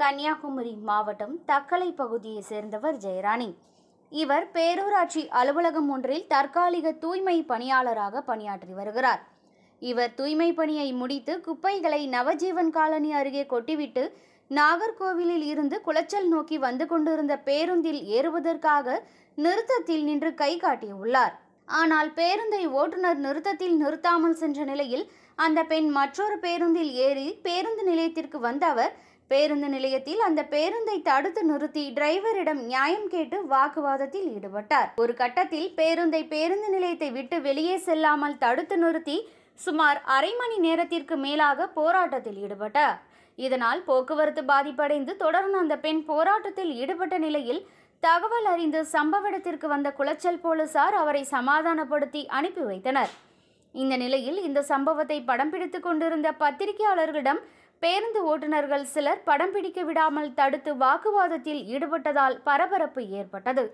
கன்னியாகுமரி மாவட்டம் தக்கலை பகுதியை சேர்ந்தவர் ஜெயராணி இவர் பேரூராட்சி அலுவலகம் ஒன்றில் தற்காலிக தூய்மை பணியாளராக பணியாற்றி வருகிறார் இவர் தூய்மை பணியை முடித்து குப்பைகளை நவஜீவன் காலனி அருகே கொட்டிவிட்டு நாகர்கோவிலில் இருந்து குளச்சல் நோக்கி வந்து கொண்டிருந்த பேருந்தில் ஏறுவதற்காக நிறுத்தத்தில் நின்று கை காட்டியுள்ளார் ஆனால் பேருந்தை ஓட்டுநர் நிறுத்தத்தில் நிறுத்தாமல் சென்ற நிலையில் அந்த பெண் மற்றொரு பேருந்தில் ஏறி பேருந்து நிலையத்திற்கு வந்த அவர் பேருந்து நிலையத்தில் அந்த பேருந்தை தடுத்து நிறுத்தி டிரைவரிடம் நியாயம் கேட்டு வாக்குவாதத்தில் ஈடுபட்டார் ஒரு கட்டத்தில் பேருந்தை பேருந்து நிலையத்தை விட்டு வெளியே செல்லாமல் தடுத்து நிறுத்தி சுமார் அரை மணி நேரத்திற்கு மேலாக போராட்டத்தில் ஈடுபட்டார் இதனால் போக்குவரத்து பாதிப்படைந்து தொடர்ந்து அந்த பெண் போராட்டத்தில் ஈடுபட்ட நிலையில் தகவல் அறிந்து சம்பவ இடத்திற்கு வந்த குளச்சல் போலீசார் அவரை சமாதானப்படுத்தி அனுப்பி வைத்தனர் இந்த நிலையில் இந்த சம்பவத்தை படம் பிடித்து கொண்டிருந்த பத்திரிகையாளர்களிடம் பேருந்து ஓட்டுநர்கள் சிலர் படம் பிடிக்க விடாமல் தடுத்து வாக்குவாதத்தில் ஈடுபட்டதால் பரபரப்பு ஏற்பட்டது